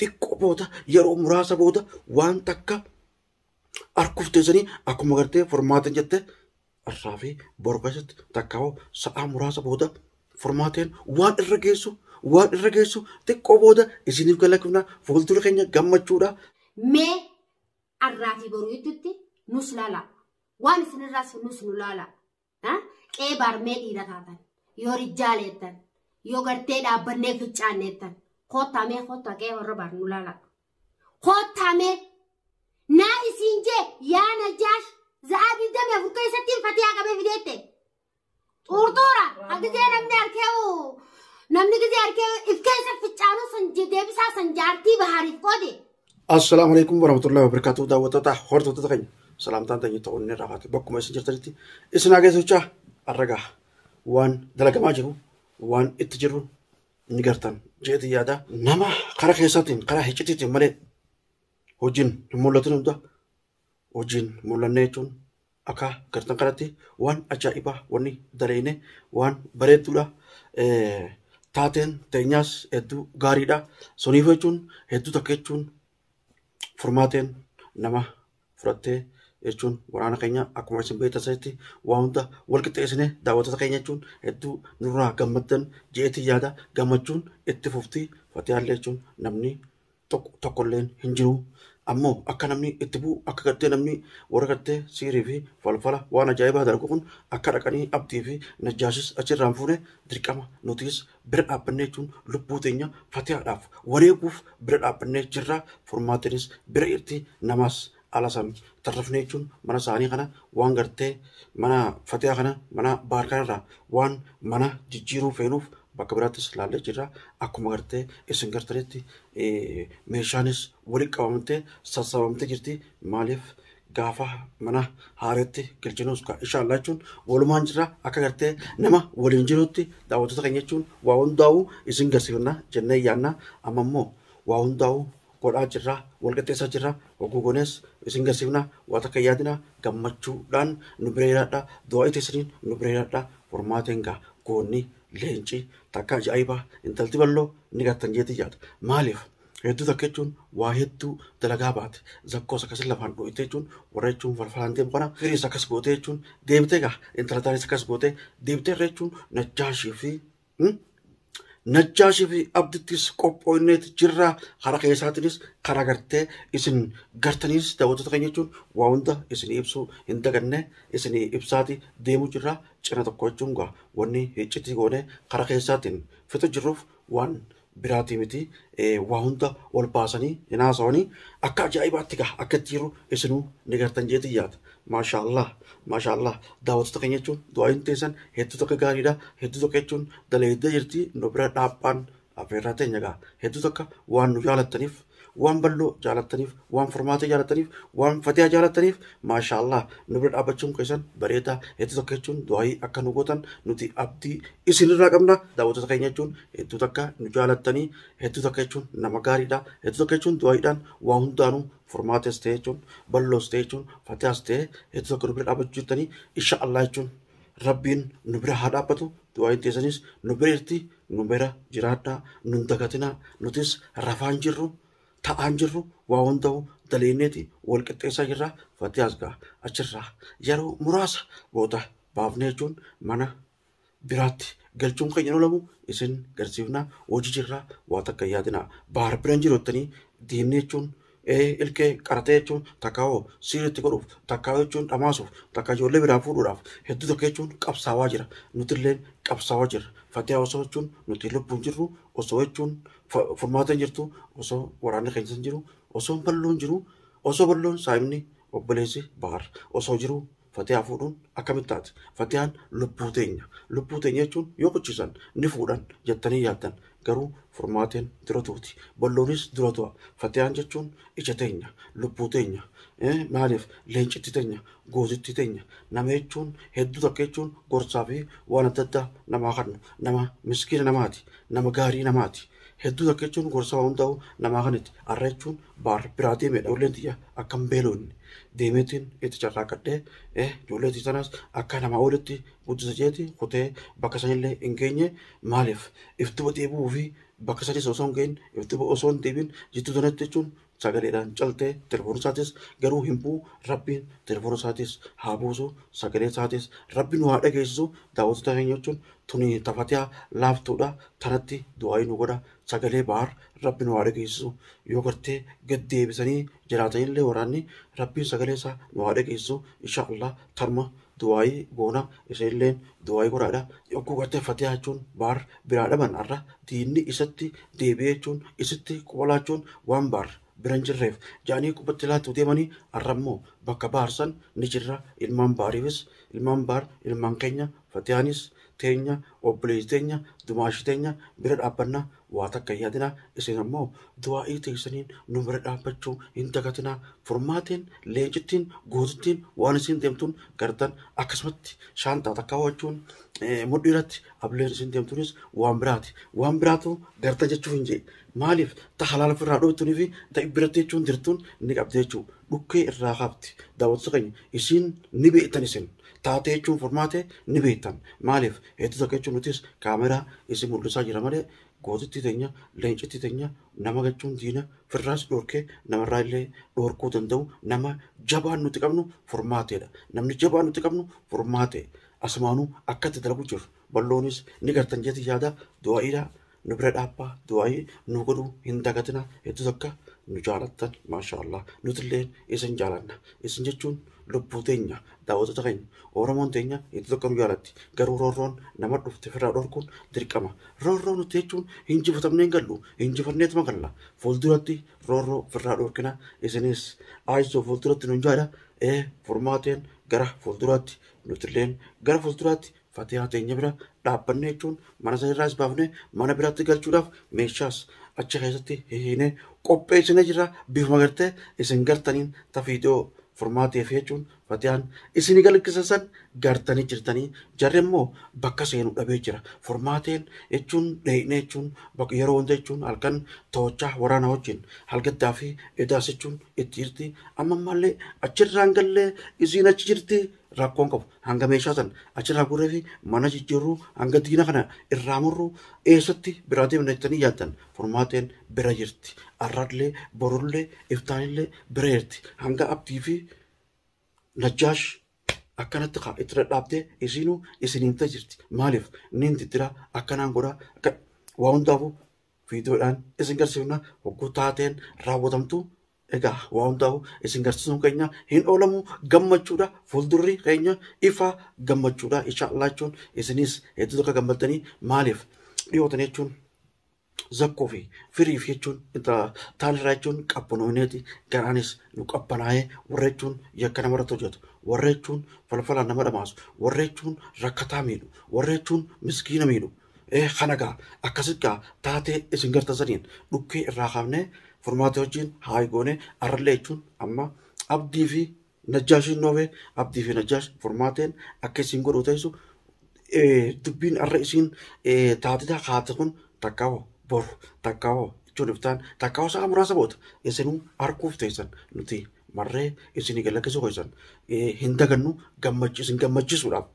xiqqoo booda yeroo muraasa booda waan takka teessanii akkuma gartee formaatan jette irraa fi borbeesatti takkaawoo sa'aa muraasa booda formaateen waan irra geessu waan irra geessu xiqqoo booda isiniif galakifnaa fuuldura keenya gammachuudha. Mee arraa fi boruu gidduutti nus laala. Waan isin irraas nus nu laala. Qeebaar mee dhiira taatan yoo rijjaaleettan yoo gartee dhaabbannee hin Kotame kotake warra barnula lak. Kotame na isinje ya najash zahabi dam ya furka isatti fatiha qabe fidete. Urtura agizee namni arkee namni gizee arkee ifkee isa ficcaanu san deebisaa san jaartii bahaariif qoode. Assalaamu alaikum warahmatullahi wabarakatuh daawwattoota hordoftoota keenya salaamtaan ta'anii ta'uun ni raafate bakkuma isin jirtanitti isin hagee socha arragaa waan dalagamaa jiru waan itti jiru ni gartan jeeti yaada nama karaa keessaatiin karaa hiccitiitiin malee hojiin hin mul'atu hojin hojiin mul'annee jechuun akka gartan kanatti waan ajaa'ibaa wanni dareenye waan bareedduudha taateen teenyaas hedduu gaariidha suniif jechuun hedduu takka jechuun nama furatee jechuun waraana keenya daawwattoota keenya jechuun hedduu nurraa gammaddan je'eetii yaada gammachuun itti fuftii fatihaallee jechuun namni tokkolleen hin jiru. Ammoo akka namni itti bu'u akka namni warra siirii fi falfala waan ajaa'ibaa kun akka dhaqanii abdii fi najjaasis achirraan fuune dirqama nutiis bira dhaabbannee jechuun lubbuu teenya fatihaadhaaf wareeguuf bira dhaabbannee jirra bira namaas alasan tarrafne jechuun mana isaanii kana waan gartee mana fatiyaa kana mana baarkaanirraa waan mana jijjiiruu feenuuf bakka biraattis ilaallee jirra akkuma gartee isin gartanitti e meeshaanis waliin qabamtee sassabamtee jirti maaliif gaafa mana haaretti galchinuus ka inshaallaa jechuun walumaan jiraa akka gartee nama waliin jirutti daawwattoota keenya jechuun waa e hundaa'u isin garsiifannaa jennee yaanna amma immoo waa hundaa'u godhaa jirra walqixxeessaa hogguu gogogonees isin garsiifna waa takka yaadina gammachuudhaan nu bireeraadha du'aa ite isiniin nu bireeraadha hormaateen gaa goonni leencii takka ajaa'ibaa intalti balloo ni gattan jeetii jaata maaliif hedduu takka jechuun waa hedduu dalagaa baate zakkoos akkasii lafaan dho'ite jechuun warra jechuun falfalaantee mukana firiis akkas goote jechuun deebitee gaa intala taanis akkas goote deebitee irra jechuun nachaashii hmm? Najjaashii fi abdittis qophoonneeti jirra. Karaa keessaatiinis karaa gartee isin gartaniis daawwattoota keenya jechuun waa hunda isin ibsuu hin daganne isin ibsaati deemuu jirra. Cina tokko jechuun gaa wanni gone goonee karaa keessaatiin fixa jirruuf waan biraatii miti waa hunda ol baasanii hin haasawanii akka ajaa'ibaatti gaa akka itti jiru isinuu ni gartan jeetii Masya-Allah, masya-Allah. Daud tak kenyacun, doa intesan, hetu tak gani dah, hetu tak kenyacun. Dalam hidup jerti, nubrat apan, affeerraa teenya egaa hedduu takka waan nu jaalattaniif waan balloo jaalattaniif waan furmaata jaalattaniif waan fataa jaalattaniif maashaallaa nu bira dhaabbachuun keessan bareedaa hedduu takka jechuun du'aayii akka nu gootan nuti abdii isin irraa qabna daawwattoota keenya jechuun hedduu takka nu jaalattanii hedduu takka jechuun nama gaariidha hedduu takka jechuun du'aayiidhaan waan hundaanuu formaates ta'e jechuun balloos ta'e jechuun fataas ta'e hedduu akka nu bira dhaabbachuu jettanii isha allaa jechuun rabbiin nu bira haa dhaabbatu Du'aa ittiisanis nu bireerti, nu bira jiraadhaa, nu dagatinaa, nutis rafaan jirru, ta'aan jirru, waa waan ta'u daleenneeti wal qixxeessaa jirraa fakkii ga'a achirraa yeroo muraasa booda baafnee jechuun mana biraatti galchuun kan jedhu isin garsiifnaa hojii jirraa waa takka yaadinaa baar diinne jechuun ilkee qaratee jechuun takkaawoo siiritti godhuuf takkaawoo jechuun dhamaasuuf takka ijoollee biraa fuudhuudhaaf hedduu tokko jechuun qabsaawaa jira nutillee qabsaawaa jira osoo jechuun nuti lubbuun jirru osoo jechuun furmaateen jirtu osoo waraanni keessa jiru osoo balloon jiru osoo balloon saayimni obboleessi baar osoo jiru Fatiyaa fuudhuun akkamitti taati? Fatihaan lubbuu teenya. Lubbuu teenya jechuun yoo kuchisan ni fuudhan jettanii yaaddan garuu furmaateen duratuuti balloonis Ballooniis dura jechuun ija teenya, lubbuu teenya, maaliif leencitti teenya, goozitti teenya. Nama jechuun hedduu takka jechuun gorsaa fi waan adda addaa namaa kannu. Nama miskiina namaati, nama gaarii namaati. hedduu akka jechuun gorsaa waan ta'u namaa kanitti har'a jechuun biraa deemee ijoolleen xiyya akka hin deemee deemeetiin itti carraaqadhee eh, ijoollee akka namaa olitti guddisa jeeti kutee bakka sanillee hin geenye maaliif ifti deebi'uu fi bakka sanis osoo hin geenye iftiba osoo hin deebiin jittuu sanatti jechuun sagaleedhaan caltee telefoon isaatis garuu himbuu bu'u rabbiin telefoon isaatis haa buusu sagalee isaatis rabbi nu haa dhageessisu daawwattoota keenya jechuun tuni tafataa laaftuudha taratti du'aa nu godha sagalee baar rabbi nu haa dhageessisu yoo gartee gad deebisanii jiraatan illee waraanni rabbiin sagalee isaa nu haa dhageessisu insha Allah tarma du'aayi goona isa illeen du'aayi godhaadha yokkuu garteeffatee jechuun baar biraadhaman arra diinni isatti deebi'ee jechuun isitti qoolaachuun waan baar bira hin jaanii qubatti laatu deemanii har'ammoo bakka baarsan ni jirra ilmaan baariifis ilmaan baar ilmaan keenya fatihaanis teenya obboleessi teenya dumaashi teenya bira dhaabbannaa waa takka yaadinaa isin ammoo du'aa'ii teessaniin nu bira dhaabbachuu hin dagatinaa furmaatiin leencittiin guutittiin waan isin deemtuun gartan akkasumatti shaantaa takka hoo'achuun mudhiirratti ableen isin deemtuunis waan biraati waan biraatu garta jechuuf hin jee maaliif ta halaal ofirraa dhootanii fi ta ibbiratti jechuun dirtuun ni qabdi jechuudha. Dhukkee irraa qabdi. Daawwattoota keenya isiin ni beektan isin. Taatee jechuun formaatee ni beektan. Maaliif? Hedduu tokko jechuun nutis kaameraa isin mul'isaa jira malee gootitti teenya, leencitti teenya, nama jechuun diina, firraas dhorkee namarraa illee dhorkuu danda'u nama jabaan nuti qabnu formaateedha. Namni jabaan nuti qabnu formaatee. Asumaanuu akkatti itti dalagu jiru. Balloonis ni gartan jeetii yaada du'aa nu bira dhaabbaa du'aayi nu godhuu hin dagatina hedduus akka nu jaalattan maashaallah nutilleen isin jaalanna isin jechuun lubbuu teenya daawwattoota keenya oromoon teenya itti tokko nu jaalatti garuu roroon nama dhufte firraa dhorkuun dirqama Roroo nuti jechuun hinjifatamnee hin gallu hinjifanneetuma galla fuulduratti roorroo firraa dhorkina isinis aayisoo fuulduratti nu jaada ee eh, furmaateen gara fuulduratti nutilleen gara fuulduratti Fakkii hateenya bira dhaabbanne jechuun mana sana irraas baafnee mana biraatti galchuudhaaf meeshaas achi keessatti hihiinee qopheessinee jirra. Bifa magartee isin gartaniin tafiitoo furmaatee fi jechuun fatiyaan isin galakkisa san gartanii jirtanii jarri immoo bakka seenuu dhabee jira. Furmaateen jechuun dheehinee jechuun yeroo hunda jechuun halkan to'achaa waraana wajjin halgaddaa fi edaas jechuun itti jirti. Amma ammallee achirraan gallee isiin achi jirti. rakkoon qabu hanga meeshaa sana achirraa gurree fi mana jijjiirruu hanga diina kana irraa murruu eessatti biraa deemnattanii yaaddan furmaateen bira jirti arradlee borullee iftaanillee bira jirti hanga abdii fi najaash akkanatti kaa itti dadhaabdee isinuu isiniin jirti maaliif niin diddira akkanaan godha akka waa hundaafuu fiidiyoodhaan isin garsiifna hogguu taateen raawwatamtu Egaa waan hundaa'u isin garsiisuu keenya hin oolamu gammachuudha. Fuuldurri keenya ifaa gammachuudha. Inshaallah jechuun isinis hedduu tokko gammaddanii maaliif dhiyootan jechuun zakkoo fi firiif jechuun taalirraa jechuun qabbanoonneeti garaanis nu qabbanaa'ee warra jechuun yakka namarratti hojjetu warra jechuun falfalaan nama dhamaasu warra jechuun rakkataa miidhu warra jechuun miskiina miidhu kanagaa akkasittaa taatee isin gartasaniin dhukkee irraa qabnee Furmaata wajjin haa goone arallee jechuun amma abdii fi najjaashiin noobee abdii fi najjaash furmaateen akka isin godhu ta'isu dubbiin arra isiin taatita kaata kun takkaa boru takkaa jechuun iftaan muraasa isinuu harkuuf teessan nuti marree isinii galakkisuu keessan hin dagannu isin gammachiisuudhaaf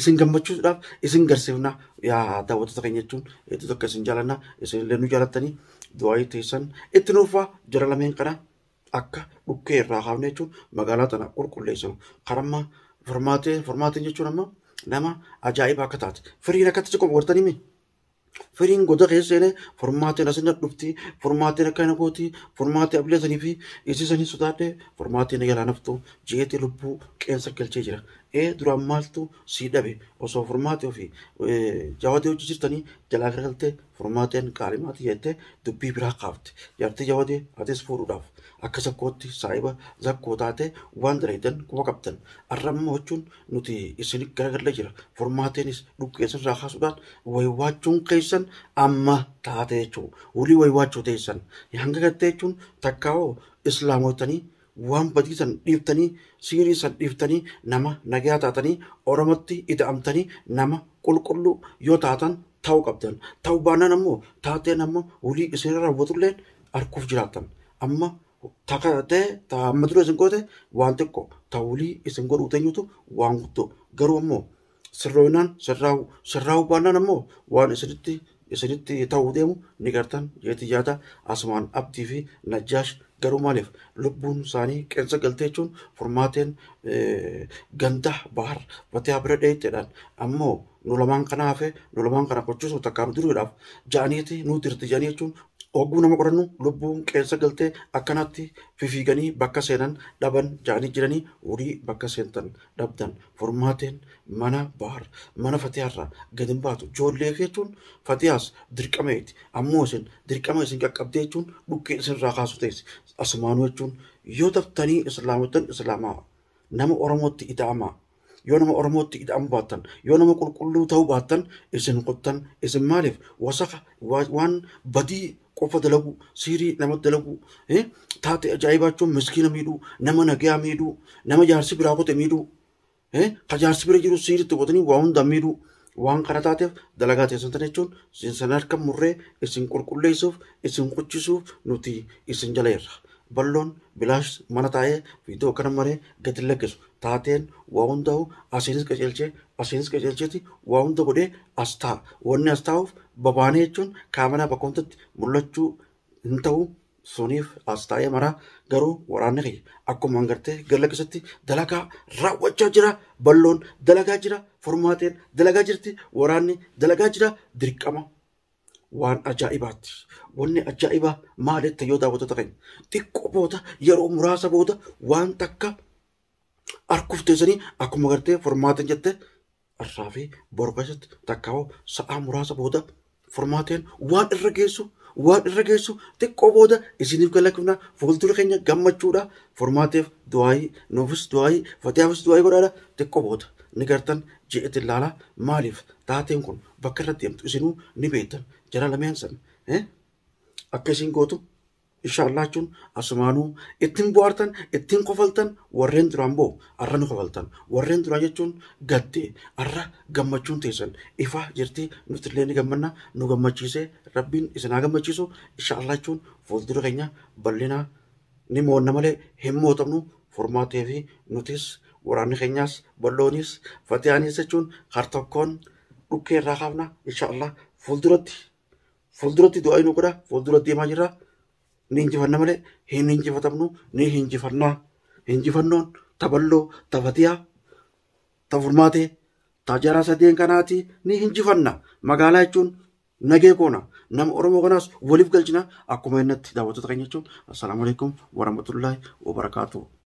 isin garsiifnaa yaa daawwattoota keenya jechuun isin jaalannaa isin illee nu du'aayi teessan itti nuufaa jara lameen kana akka dhukkee irraa haafne jechuun magaalaa tana qulqulleessinu. Karamma formaatee formaatiin jechuun amma nama ajaa'iba akka taate firiin akkatti ciqomu wartanii mi? Firiin goda keessa seenee formaatiin asin dhufti formaatiin akka inni gooti formaatiin ableessanii fi isiisanii sodaadhee formaatiin yalaa naftu jeetee lubbuu qeensa galchee jira. ee duraan maaltu sii dhabe osoo furmaatee fi jawaatee hojii jirtanii jalaa garagaltee furmaateen qaalimaati jettee dubbii biraa kaafte jaartii jawaatee atis fuudhuudhaaf akka sakkootti saahiba zakkoo taate waan dareedan quba qabdan arrabma hochuun nuti isin garagalla jira furmaateenis dhuqqeessan irraa kaasuudhaan keessan amma taate jechuudha. Walii waywaachuu teessan hanga gattee jechuun takkaawoo islaamotanii waan badiisan dhiiftanii siiriisan dhiiftanii nama nagaa taatanii oromatti ida'amtanii nama qulqulluu yoo taatan ta'uu qabdan ta'uu baannaan ammoo taateen ammoo walii isin raawwatulleen harkuuf jiraattan amma takatee tahamma dura isin goote waan xiqqo ta'ulii isin godhuu teenyutu waan guutu. garuu ammoo sirroonaan sirraa'uu baannaan ammoo waan isinitti isinitti ta'uu deemu ni gartan jeeti abdii fi najash garuu maleef lubbuun isaanii qeensa jechuun furmaateen ganda bahar bataa bira dheeyteedhaan ammoo nu lamaan kanaa hafe nu kana kochisuuf takkaan duruudhaaf ja'aniiti nuutirti ja'anii jechuun Hogguu nama qorannu lubbuun qeensa galtee akkanatti fifiiganii bakka seenan dhaban ja'anii jiranii horii bakka seentan dhabdan furmaateen mana baar mana fatiyaarraa gadi baatu. Ijoollee jechuun fatiyaas dirqameeti. Ammoo isin dirqama isin qaqqabdee jechuun dhukkee isinirraa kaasu ta'es. Asumaanuu jechuun yoo taftanii islaamotan islaamaa nama oromootti ida'amaa. yoo nama oromootti ida'amuu baattan yoo nama qulqulluu ta'uu baattan isin qottan isin maaliif wasaqa waan badii qofa dalaguu, siirii namatti dalaguu, taate ajaa'ibaachuu miskiina miidhuu, nama nagaa miidhuu, nama jaarsi biraa qote miidhuu, ka jaarsi bira jiru siiritti qotanii waa hunda miidhuu. Waan kana taateef dalagaa teessantan jechuun isin harka murree isin qulqulleessuuf isin quchisuuf nuti isin jaleerra. balloon bilaash mana taa'ee fiidoo akkana maree gadi lakkisu taateen waa hunda asiinis qaceelchee asiinis qaceelcheeti waa hunda godhee as taa'a wanni as taa'uuf Bobo'anii jechuun kaameraa bakkoomtatti mul'achuu hin ta'u suniif astaayee maraa garuu waraanni keenya akkuma hangartee galla keessatti dalagaa raawwachaa jira balloon dalagaa jira formaateen dalagaa jirti waraanni dalagaa jira dirqama waan ajaa'ibaatti. Wanni ajaa'ibaa maalitti yoo daawwattoota keenya xiqqoo booda yeroo muraasa booda waan takka harkufteessanii akkuma gartee formaatiin jette arsaa fi boru keessatti takkaawoo sa'aa muraasa booda furmaateen waan irra geessu waan irra geessu xiqqoo booda isiniif galakifna fuuldura keenya gammachuudha. furmaateef du'aayi nuufis du'aayi fatiyaafis du'aayi godhaadha xiqqoo booda ni gartan ji'eetiin ilaalaa maaliif taateen kun bakka irratti deemtu isinuu ni beektan jara lameen sana akka isin gootu inshaallah jechuun asumaanuu ittiin bohaartan ittiin kofaltan warreen duraan boo har'a nu kofaltan warreen duraa jechuun gattee har'a gammachuun teessan ifaa jirti nuti illee ni gammanna nu gammachiisee rabbiin isinaa gammachiisu inshaallah jechuun fuuldura keenya bal'inaa ni moonna malee hin mootamnu formaatee fi nutis waraanni keenyaas bal'oonis fatihaanis jechuun hartokkoon dhukkee irraa kaafna inshaallah fuulduratti fuulduratti du'aa nu godha fuulduratti deemaa jirra. ni injifanna malee hin injifatamnu ni hinjifannaa hinjifannoon taballoo tafatiyaa tafurmaatee tajaajila sadeen kanaati ni hinjifanna magaalaa jechuun nagee koona nama oromoo kanaas waliif galchina akkuma innatti daawwattoota keenya jechuun assalaamu alaikum warahmatullahi wabarakaatuh.